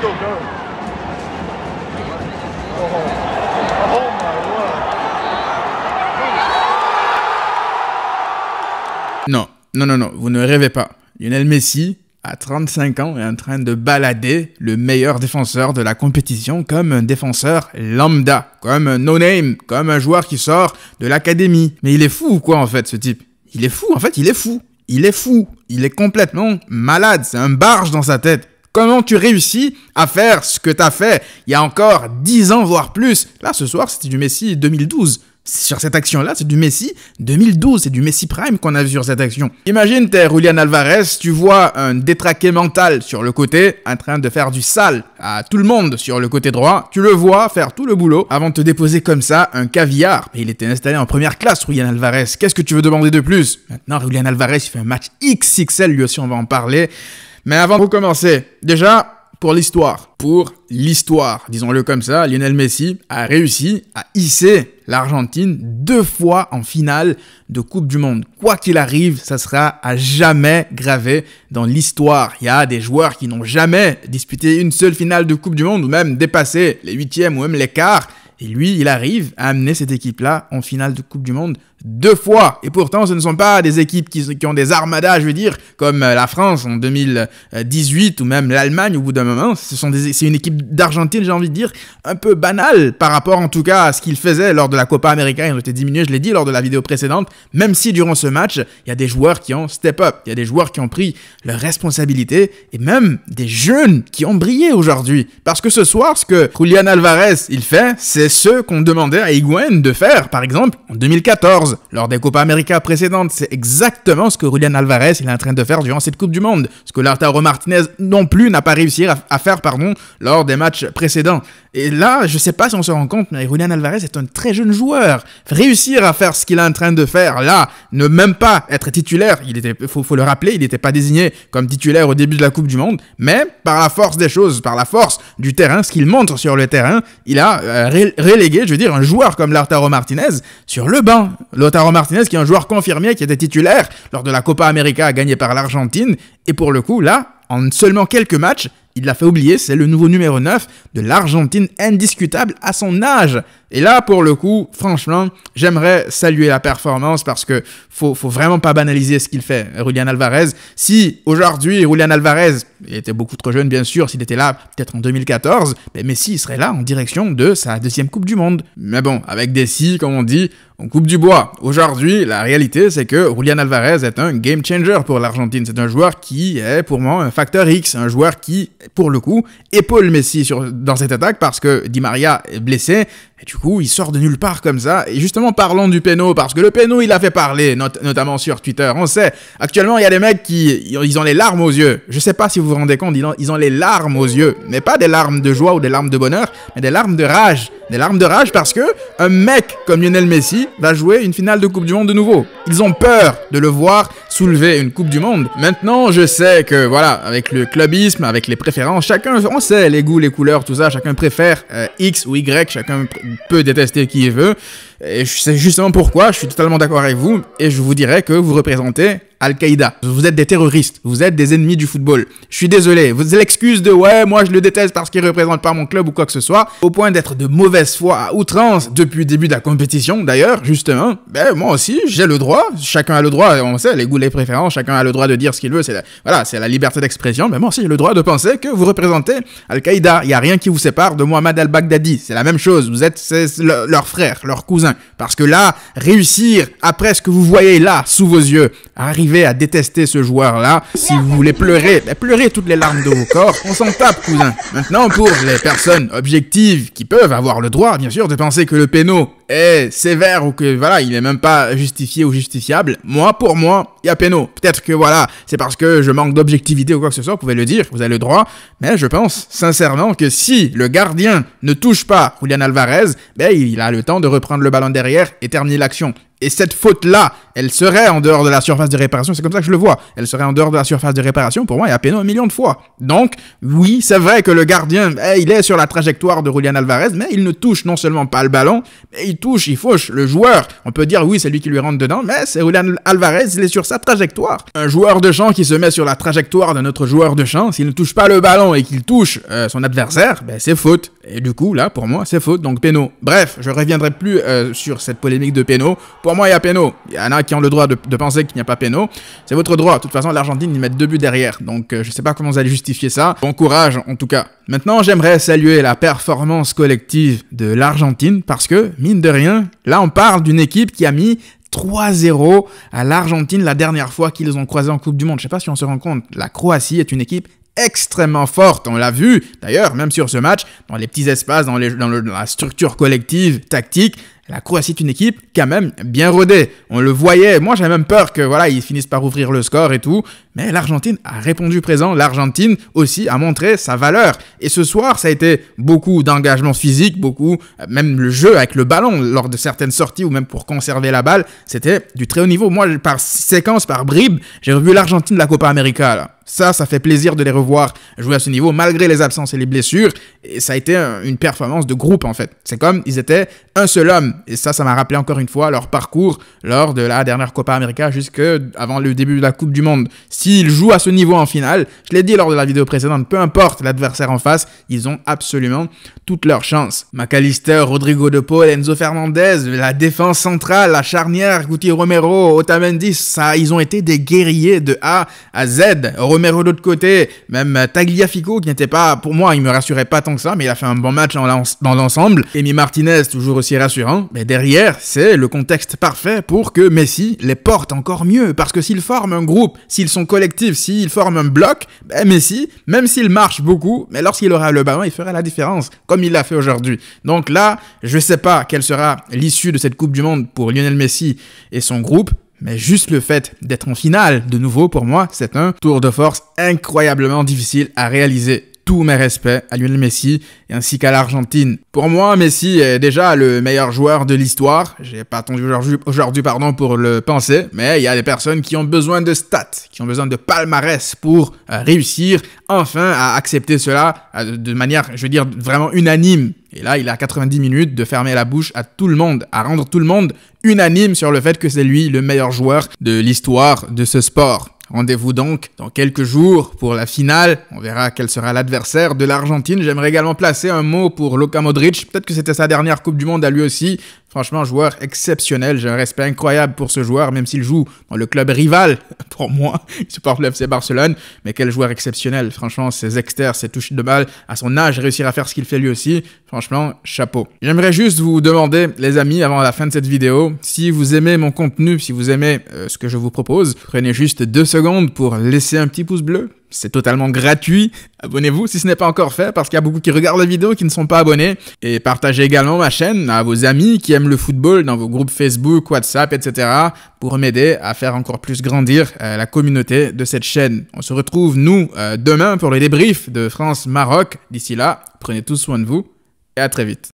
Oh, oh non, non, non, non, vous ne rêvez pas. Lionel Messi, à 35 ans, est en train de balader le meilleur défenseur de la compétition comme un défenseur lambda, comme un no-name, comme un joueur qui sort de l'académie. Mais il est fou ou quoi en fait ce type Il est fou, en fait il est fou. Il est fou, il est complètement malade, c'est un barge dans sa tête. Comment tu réussis à faire ce que tu as fait il y a encore 10 ans, voire plus Là, ce soir, c'était du Messi 2012 sur cette action-là, c'est du Messi 2012, c'est du Messi Prime qu'on a vu sur cette action. Imagine, t'es Julian Alvarez, tu vois un détraqué mental sur le côté, en train de faire du sale à tout le monde sur le côté droit, tu le vois faire tout le boulot avant de te déposer comme ça un caviar. il était installé en première classe, Julian Alvarez, qu'est-ce que tu veux demander de plus Maintenant, Julian Alvarez, il fait un match XXL, lui aussi on va en parler. Mais avant de commencer, déjà, pour l'histoire, pour l'histoire, disons-le comme ça, Lionel Messi a réussi à hisser l'Argentine deux fois en finale de Coupe du Monde. Quoi qu'il arrive, ça sera à jamais gravé dans l'histoire. Il y a des joueurs qui n'ont jamais disputé une seule finale de Coupe du Monde ou même dépassé les huitièmes ou même les quarts et lui, il arrive à amener cette équipe-là en finale de Coupe du Monde deux fois. Et pourtant, ce ne sont pas des équipes qui, ont des armadas, je veux dire, comme euh, la France en 2018 ou même l'Allemagne au bout d'un moment. Ce sont c'est une équipe d'Argentine, j'ai envie de dire, un peu banale par rapport en tout cas à ce qu'il faisait lors de la Copa América. Ils ont été diminués, je l'ai dit lors de la vidéo précédente, même si durant ce match, il y a des joueurs qui ont step up, il y a des joueurs qui ont pris leurs responsabilités et même des jeunes qui ont brillé aujourd'hui. Parce que ce soir, ce que Julian Alvarez, il fait, c'est ce qu'on demandait à Higuain de faire, par exemple, en 2014, lors des Coupes América précédentes. C'est exactement ce que Julian Alvarez est en train de faire durant cette Coupe du Monde. Ce que Lautaro Martinez non plus n'a pas réussi à, à faire pardon, lors des matchs précédents. Et là, je ne sais pas si on se rend compte, mais Julian Alvarez est un très jeune joueur. Réussir à faire ce qu'il est en train de faire là, ne même pas être titulaire, il était, faut, le rappeler, il n'était pas désigné comme titulaire au début de la Coupe du Monde, mais par la force des choses, par la force du terrain, ce qu'il montre sur le terrain, il a euh, relégué, je veux dire, un joueur comme Lautaro Martinez sur le banc. Lautaro Martinez qui est un joueur confirmé, qui était titulaire lors de la Copa América gagnée par l'Argentine, et pour le coup là, en seulement quelques matchs, il l'a fait oublier, c'est le nouveau numéro 9 de l'Argentine indiscutable à son âge. Et là, pour le coup, franchement, j'aimerais saluer la performance parce que faut, faut vraiment pas banaliser ce qu'il fait, Julian Alvarez. Si aujourd'hui, Julian Alvarez était beaucoup trop jeune, bien sûr, s'il était là peut-être en 2014, mais Messi il serait là en direction de sa deuxième Coupe du Monde. Mais bon, avec des si, comme on dit, on coupe du bois. Aujourd'hui, la réalité, c'est que Julian Alvarez est un game changer pour l'Argentine. C'est un joueur qui est pour moi un facteur X, un joueur qui pour le coup, épaule Messi sur, dans cette attaque parce que Di Maria est blessé, et du coup, il sort de nulle part comme ça. Et justement, parlons du Peno, parce que le Peno, il a fait parler, notamment sur Twitter. On sait, actuellement, il y a des mecs qui, ils ont les larmes aux yeux. Je sais pas si vous vous rendez compte, ils ont, les larmes aux yeux. Mais pas des larmes de joie ou des larmes de bonheur, mais des larmes de rage. Des larmes de rage parce que un mec comme Lionel Messi va jouer une finale de Coupe du Monde de nouveau. Ils ont peur de le voir soulever une Coupe du Monde. Maintenant, je sais que, voilà, avec le clubisme, avec les préférences, chacun, on sait les goûts, les couleurs, tout ça, chacun préfère euh, X ou Y, chacun peut détester qui veut. Et je sais justement pourquoi, je suis totalement d'accord avec vous, et je vous dirais que vous représentez Al-Qaïda. Vous êtes des terroristes, vous êtes des ennemis du football. Je suis désolé, vous l'excuse de ouais, moi je le déteste parce qu'il représente pas mon club ou quoi que ce soit, au point d'être de mauvaise foi à outrance depuis le début de la compétition d'ailleurs, justement. Ben moi aussi, j'ai le droit, chacun a le droit, on sait, les goûts, les préférences, chacun a le droit de dire ce qu'il veut, c'est voilà, c'est la liberté d'expression. mais moi aussi, j'ai le droit de penser que vous représentez Al-Qaïda. Il y a rien qui vous sépare de Mohamed al-Baghdadi, c'est la même chose, vous êtes leurs leur frère, leur cousin parce que là, réussir après ce que vous voyez là, sous vos yeux, arriver à détester ce joueur-là, si vous voulez pleurer, ben, pleurez toutes les larmes de vos corps, on s'en tape, cousin. Maintenant, pour les personnes objectives qui peuvent avoir le droit, bien sûr, de penser que le péno est sévère ou que voilà, il n'est même pas justifié ou justifiable, moi, pour moi, il y a péno. Peut-être que voilà, c'est parce que je manque d'objectivité ou quoi que ce soit, vous pouvez le dire, vous avez le droit, mais je pense sincèrement que si le gardien ne touche pas Julian Alvarez, ben, il a le temps de reprendre le ballon derrière et terminer l'action. Et cette faute-là, elle serait en dehors de la surface de réparation. C'est comme ça que je le vois. Elle serait en dehors de la surface de réparation, pour moi, il y a un million de fois. Donc, oui, c'est vrai que le gardien, eh, il est sur la trajectoire de Julian Alvarez, mais il ne touche non seulement pas le ballon, mais il touche, il fauche le joueur. On peut dire, oui, c'est lui qui lui rentre dedans, mais c'est Julian Alvarez, il est sur sa trajectoire. Un joueur de champ qui se met sur la trajectoire d'un autre joueur de champ, s'il ne touche pas le ballon et qu'il touche euh, son adversaire, ben, c'est faute. Et du coup, là, pour moi, c'est faute. Donc, péno. Bref, je reviendrai plus euh, sur cette polémique de péno. Pour moi, il y a péno. Il y en a qui ont le droit de, penser qu'il n'y a pas péno. C'est votre droit. De toute façon, l'Argentine, ils mettent deux buts derrière. Donc, euh, je ne sais pas comment vous allez justifier ça. Bon courage, en tout cas. Maintenant, j'aimerais saluer la performance collective de l'Argentine parce que, mine de rien, là, on parle d'une équipe qui a mis 3-0 à l'Argentine la dernière fois qu'ils ont croisé en Coupe du Monde. Je ne sais pas si on se rend compte, la Croatie est une équipe extrêmement forte, on l'a vu d'ailleurs, même sur ce match, dans les petits espaces, dans, la structure collective, tactique, la Croatie est une équipe quand même bien rodée. On le voyait. Moi, j'avais même peur que voilà, ils finissent par ouvrir le score et tout. Mais l'Argentine a répondu présent. L'Argentine aussi a montré sa valeur. Et ce soir, ça a été beaucoup d'engagement physique, beaucoup, euh, même le jeu avec le ballon lors de certaines sorties ou même pour conserver la balle. C'était du très haut niveau. Moi, par séquence, par bribes, j'ai revu l'Argentine de la Copa América. Là. Ça, ça fait plaisir de les revoir jouer à ce niveau malgré les absences et les blessures. Et ça a été une performance de groupe en fait. C'est comme ils étaient un seul homme. Et ça, ça m'a rappelé encore une fois leur parcours lors de la dernière Copa América jusque avant le début de la Coupe du Monde. S'ils jouent à ce niveau en finale, je l'ai dit lors de la vidéo précédente, peu importe l'adversaire en face, ils ont absolument toutes leurs chances. McAllister, Rodrigo De Paul, Enzo Fernandez, la défense centrale, la charnière, Guti Romero, Otamendi, ça, ils ont été des guerriers de A à Z. Romero de l'autre côté, même Tagliafico qui n'était pas, pour moi, il me rassurait pas tant que ça, mais il a fait un bon match dans l'ensemble. Emi Martinez, toujours aussi rassurant. Mais derrière, c'est le contexte parfait pour que Messi les porte encore mieux. Parce que s'ils forment un groupe, s'ils sont collectifs, s'ils forment un bloc, ben Messi, même s'il marche beaucoup, mais lorsqu'il aura le ballon, il fera la différence, comme il l'a fait aujourd'hui. Donc là, je sais pas quelle sera l'issue de cette Coupe du Monde pour Lionel Messi et son groupe. Mais juste le fait d'être en finale, de nouveau pour moi, c'est un tour de force incroyablement difficile à réaliser tous mes respects à Lionel Messi ainsi qu'à l'Argentine. Pour moi, Messi est déjà le meilleur joueur de l'histoire. J'ai pas attendu aujourd'hui pardon pour le penser, mais il y a des personnes qui ont besoin de stats, qui ont besoin de palmarès pour euh, réussir enfin à accepter cela euh, de manière, je veux dire, vraiment unanime. Et là, il a 90 minutes de fermer la bouche à tout le monde, à rendre tout le monde unanime sur le fait que c'est lui le meilleur joueur de l'histoire de ce sport. Rendez-vous donc dans quelques jours pour la finale. On verra quel sera l'adversaire de l'Argentine. J'aimerais également placer un mot pour Luka Modric. Peut-être que c'était sa dernière Coupe du Monde à lui aussi. Franchement, joueur exceptionnel. J'ai un respect incroyable pour ce joueur, même s'il joue dans le club rival pour moi. Il supporte le FC Barcelone. Mais quel joueur exceptionnel. Franchement, ses exters, ses touches de balle, à son âge, réussir à faire ce qu'il fait lui aussi. Franchement, chapeau. J'aimerais juste vous demander, les amis, avant la fin de cette vidéo, si vous aimez mon contenu, si vous aimez euh, ce que je vous propose, prenez juste deux secondes pour laisser un petit pouce bleu c'est totalement gratuit. Abonnez-vous si ce n'est pas encore fait parce qu'il y a beaucoup qui regardent la vidéo qui ne sont pas abonnés. Et partagez également ma chaîne à vos amis qui aiment le football dans vos groupes Facebook, WhatsApp, etc. pour m'aider à faire encore plus grandir euh, la communauté de cette chaîne. On se retrouve, nous, euh, demain pour le débrief de France-Maroc. D'ici là, prenez tous soin de vous et à très vite.